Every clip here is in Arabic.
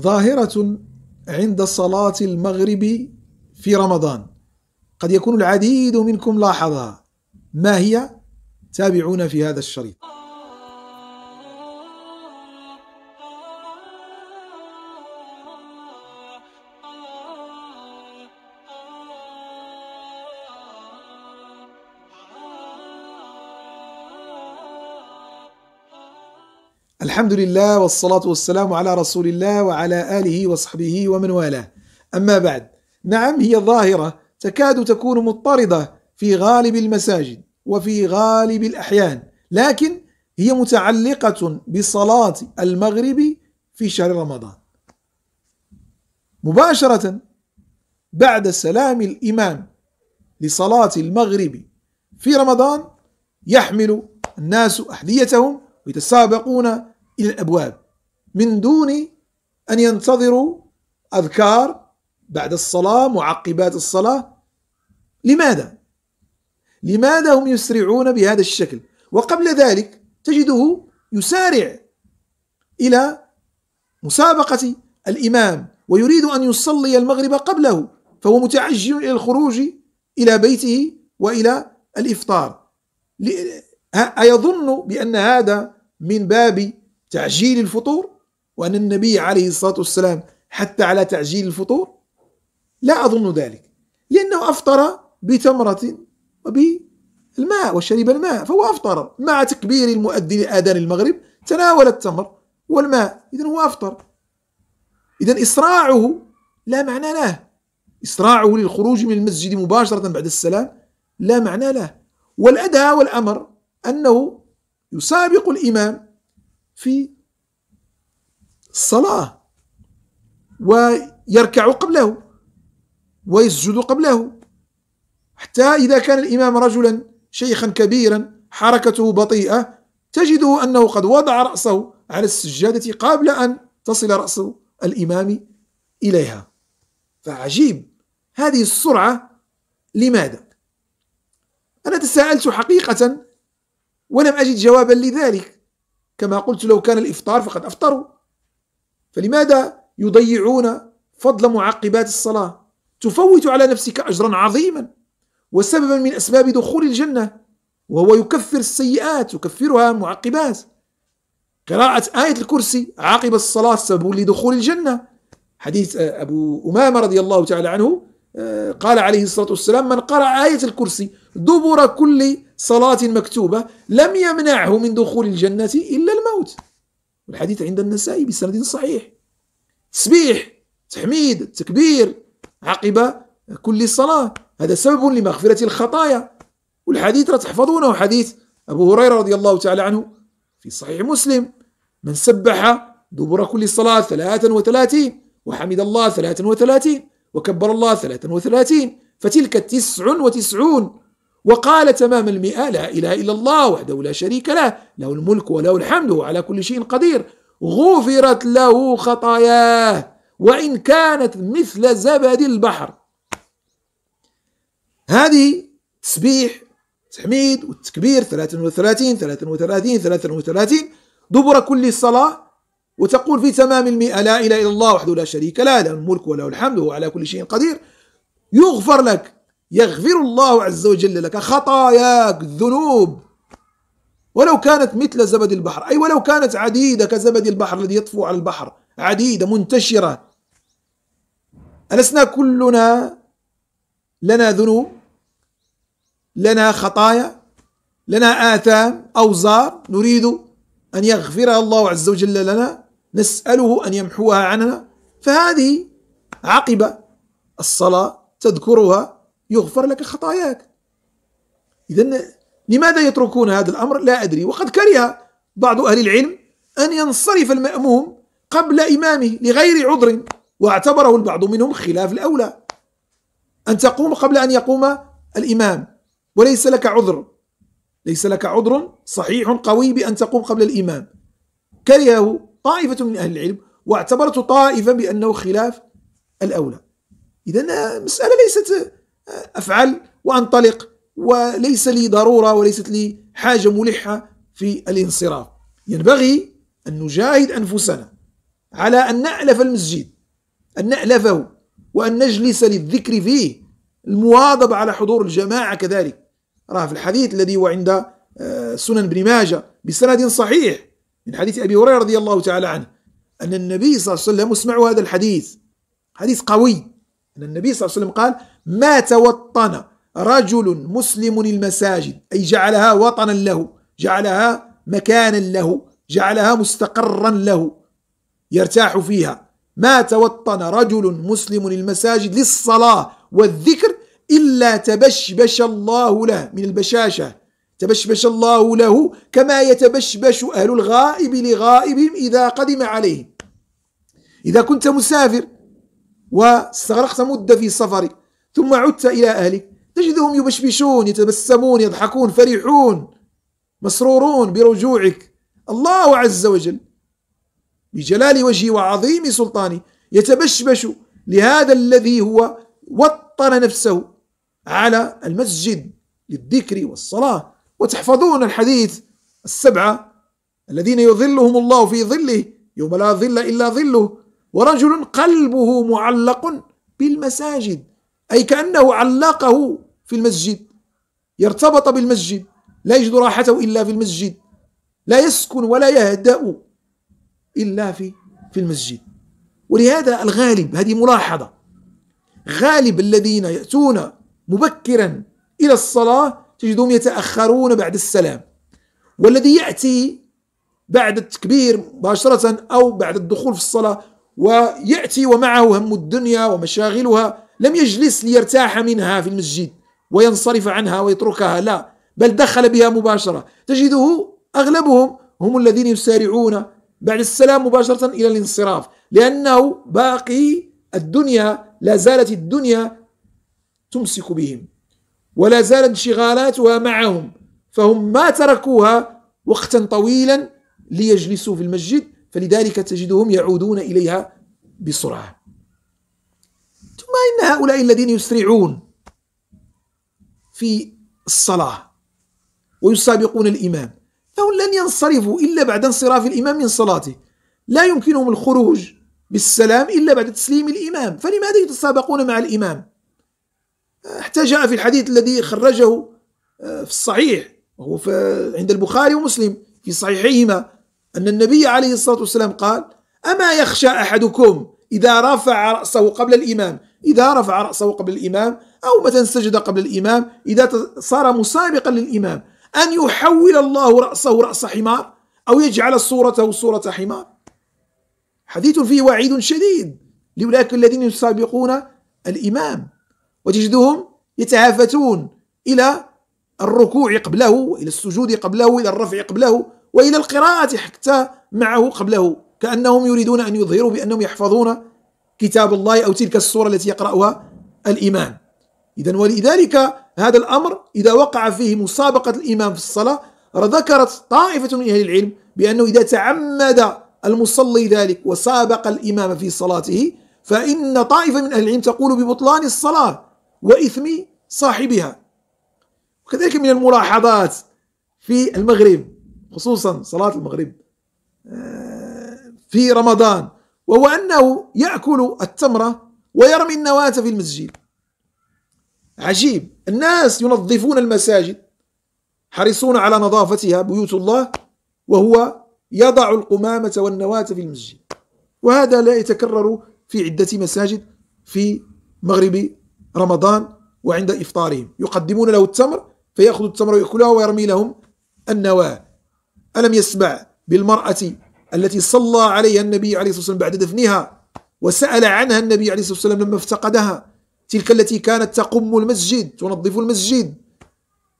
ظاهرة عند صلاة المغرب في رمضان قد يكون العديد منكم لاحظها ما هي؟ تابعونا في هذا الشريط الحمد لله والصلاة والسلام على رسول الله وعلى آله وصحبه ومن والاه أما بعد نعم هي ظاهرة تكاد تكون مضطردة في غالب المساجد وفي غالب الأحيان لكن هي متعلقة بصلاة المغرب في شهر رمضان مباشرة بعد سلام الإمام لصلاة المغرب في رمضان يحمل الناس أحذيتهم ويتسابقون إلى الأبواب من دون أن ينتظروا أذكار بعد الصلاة معقبات الصلاة لماذا؟ لماذا هم يسرعون بهذا الشكل؟ وقبل ذلك تجده يسارع إلى مسابقة الإمام ويريد أن يصلي المغرب قبله فهو متعجل إلى الخروج إلى بيته وإلى الإفطار أيظن بأن هذا من باب تعجيل الفطور وأن النبي عليه الصلاة والسلام حتى على تعجيل الفطور لا أظن ذلك لأنه أفطر بتمرة وبالماء وشرب الماء فهو أفطر مع تكبير المؤذن آذان المغرب تناول التمر والماء إذا هو أفطر إذا إسراعه لا معنى له إسراعه للخروج من المسجد مباشرة بعد السلام لا معنى له والأداة والأمر أنه يسابق الإمام في الصلاة ويركع قبله ويسجد قبله حتى إذا كان الإمام رجلا شيخا كبيرا حركته بطيئة تجده أنه قد وضع رأسه على السجادة قبل أن تصل رأس الإمام إليها فعجيب هذه السرعة لماذا؟ أنا تساءلت حقيقة ولم أجد جوابا لذلك كما قلت لو كان الإفطار فقد أفطروا فلماذا يضيعون فضل معقبات الصلاة تفوت على نفسك أجرا عظيما وسببا من أسباب دخول الجنة وهو يكفر السيئات يكفرها معقبات قراءة آية الكرسي عقب الصلاة سبب لدخول الجنة حديث أبو أمامة رضي الله تعالى عنه قال عليه الصلاة والسلام من قرأ آية الكرسي دبر كل صلاة مكتوبة لم يمنعه من دخول الجنة إلا الموت والحديث عند النسائي بسند صحيح تسبيح تحميد تكبير عقب كل صلاة هذا سبب لمغفرة الخطايا والحديث لا تحفظونه حديث أبو هريرة رضي الله تعالى عنه في صحيح مسلم من سبح دبر كل صلاة ثلاثا وثلاثين وحمد الله ثلاثا وثلاثين وكبر الله ثلاثا وثلاثين فتلك تسع وتسعون وقال تمام المئة لا إله إلا الله وحده لا شريك له له الملك وله الحمد وعلى كل شيء قدير غفرت له خطاياه وإن كانت مثل زبد البحر هذه تسبيح تحميد والتكبير وثلاثين 33 33 دبر كل صلاة وتقول في تمام المئة لا إله إلا الله وحده لا شريك له له الملك وله الحمد وهو على كل شيء قدير يغفر لك يغفر الله عز وجل لك خطاياك الذنوب ولو كانت مثل زبد البحر أي ولو كانت عديدة كزبد البحر الذي يطفو على البحر عديدة منتشرة ألسنا كلنا لنا ذنوب لنا خطايا لنا آثام أوزار نريد أن يغفرها الله عز وجل لنا نسأله أن يمحوها عنها فهذه عقب الصلاة تذكرها يغفر لك خطاياك إذا لماذا يتركون هذا الأمر لا أدري وقد كره بعض أهل العلم أن ينصرف المأموم قبل إمامه لغير عذر واعتبره البعض منهم خلاف الأولى أن تقوم قبل أن يقوم الإمام وليس لك عذر ليس لك عذر صحيح قوي بأن تقوم قبل الإمام كرهه طائفة من أهل العلم واعتبرت طائفة بأنه خلاف الأولى إذا مسألة ليست آه، أفعل وأنطلق وليس لي ضرورة وليست لي حاجة ملحة في الانصراف ينبغي أن نجاهد أنفسنا على أن نألف المسجد أن نألفه وأن نجلس للذكر فيه المواظبة على حضور الجماعة كذلك راه في الحديث الذي هو عند آه، سنن بن ماجه بسند صحيح من حديث أبي هريرة رضي الله تعالى عنه أن النبي صلى الله عليه وسلم اسمعوا هذا الحديث حديث قوي أن النبي صلى الله عليه وسلم قال ما توطن رجل مسلم المساجد أي جعلها وطنا له جعلها مكانا له جعلها مستقرا له يرتاح فيها ما توطن رجل مسلم المساجد للصلاة والذكر إلا تبشبش الله له من البشاشة تبشبش الله له كما يتبشبش أهل الغائب لغائبهم إذا قدم عليهم إذا كنت مسافر واستغرقت مدة في سفرك ثم عدت إلى أهلك تجدهم يبشبشون يتبسمون يضحكون فرحون مسرورون برجوعك الله عز وجل بجلال وجهه وعظيم سلطانه يتبشبش لهذا الذي هو وطن نفسه على المسجد للذكر والصلاة وتحفظون الحديث السبعة الذين يظلهم الله في ظله يوم لا ظل إلا ظله ورجل قلبه معلق بالمساجد أي كأنه علقه في المسجد يرتبط بالمسجد لا يجد راحته إلا في المسجد لا يسكن ولا يهدأ إلا في في المسجد ولهذا الغالب هذه ملاحظة غالب الذين يأتون مبكرا إلى الصلاة تجدهم يتأخرون بعد السلام والذي يأتي بعد التكبير مباشرة أو بعد الدخول في الصلاة ويأتي ومعه هم الدنيا ومشاغلها لم يجلس ليرتاح منها في المسجد وينصرف عنها ويتركها لا بل دخل بها مباشرة تجده أغلبهم هم الذين يسارعون بعد السلام مباشرة إلى الانصراف لأنه باقي الدنيا لا زالت الدنيا تمسك بهم ولا زالت انشغالاتها معهم فهم ما تركوها وقتا طويلا ليجلسوا في المسجد فلذلك تجدهم يعودون إليها بسرعة ثم إن هؤلاء الذين يسرعون في الصلاة ويسابقون الإمام لهم لن ينصرفوا إلا بعد انصراف الإمام من صلاته لا يمكنهم الخروج بالسلام إلا بعد تسليم الإمام فلماذا يتسابقون مع الإمام حتى جاء في الحديث الذي خرجه آه، في الصحيح وهو عند البخاري ومسلم في صحيحيهما أن النبي عليه الصلاة والسلام قال أما يخشى أحدكم إذا رفع رأسه قبل الإمام إذا رفع رأسه قبل الإمام أو مثلا سجد قبل الإمام إذا صار مسابقا للإمام أن يحول الله رأسه رأس حمار أو يجعل صورته صورة حمار حديث فيه وعيد شديد لأولئك الذين يسابقون الإمام وتجدهم يتهافتون إلى الركوع قبله وإلى السجود قبله وإلى الرفع قبله وإلى القراءة حتى معه قبله كأنهم يريدون أن يظهروا بأنهم يحفظون كتاب الله أو تلك السورة التي يقرأها الإمام إذا ولذلك هذا الأمر إذا وقع فيه مسابقة الإمام في الصلاة ذكرت طائفة من أهل العلم بأنه إذا تعمد المصلي ذلك وسابق الإمام في صلاته فإن طائفة من أهل العلم تقول ببطلان الصلاة وإثم صاحبها وكذلك من الملاحظات في المغرب خصوصا صلاة المغرب آه، في رمضان وهو أنه يأكل التمرة ويرمي النواة في المسجد عجيب الناس ينظفون المساجد حريصون على نظافتها بيوت الله وهو يضع القمامة والنواة في المسجد وهذا لا يتكرر في عدة مساجد في مغرب رمضان وعند إفطارهم يقدمون له التمر فيأخذ التمر ويأكلها ويرمي لهم النواة ألم يسمع بالمرأة التي صلى عليها النبي عليه الصلاة والسلام بعد دفنها وسأل عنها النبي عليه الصلاة والسلام لما افتقدها تلك التي كانت تقم المسجد تنظف المسجد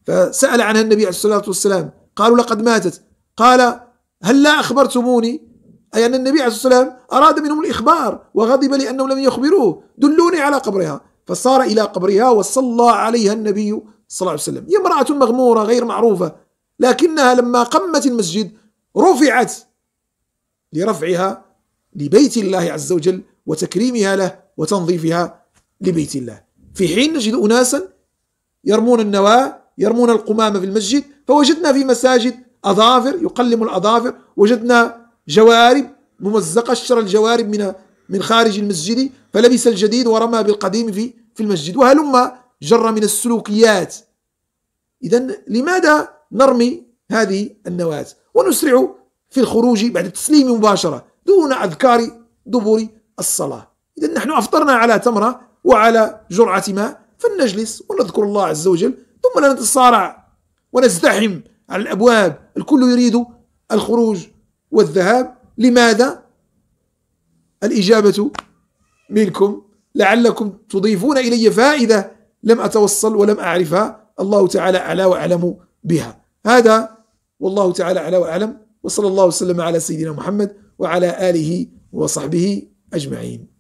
فسأل عنها النبي عليه الصلاة والسلام قالوا لقد ماتت قال هل لا أخبرتموني أي أن النبي عليه الصلاة والسلام أراد منهم الإخبار وغضب لأنهم لم يخبروه دلوني على قبرها فصار إلى قبرها وصلى عليها النبي صلى الله عليه وسلم هي امرأة مغمورة غير معروفة لكنها لما قمت المسجد رفعت لرفعها لبيت الله عز وجل وتكريمها له وتنظيفها لبيت الله في حين نجد أناسا يرمون النواة يرمون القمامة في المسجد فوجدنا في مساجد أظافر يقلم الأظافر وجدنا جوارب ممزقة الشر الجوارب من من خارج المسجد فلبس الجديد ورمى بالقديم في في المسجد وهلم جر من السلوكيات إذا لماذا نرمي هذه النواة ونسرع في الخروج بعد التسليم مباشرة دون أذكار دبر الصلاة إذا نحن أفطرنا على تمرة وعلى جرعة ماء فلنجلس ونذكر الله عز وجل ثم لا نتصارع ونزدحم على الأبواب الكل يريد الخروج والذهاب لماذا؟ الإجابة منكم لعلكم تضيفون إلي فائدة لم أتوصل ولم أعرفها الله تعالى أعلى وأعلم بها هذا والله تعالى أعلى وأعلم وصلى الله وسلم على سيدنا محمد وعلى آله وصحبه أجمعين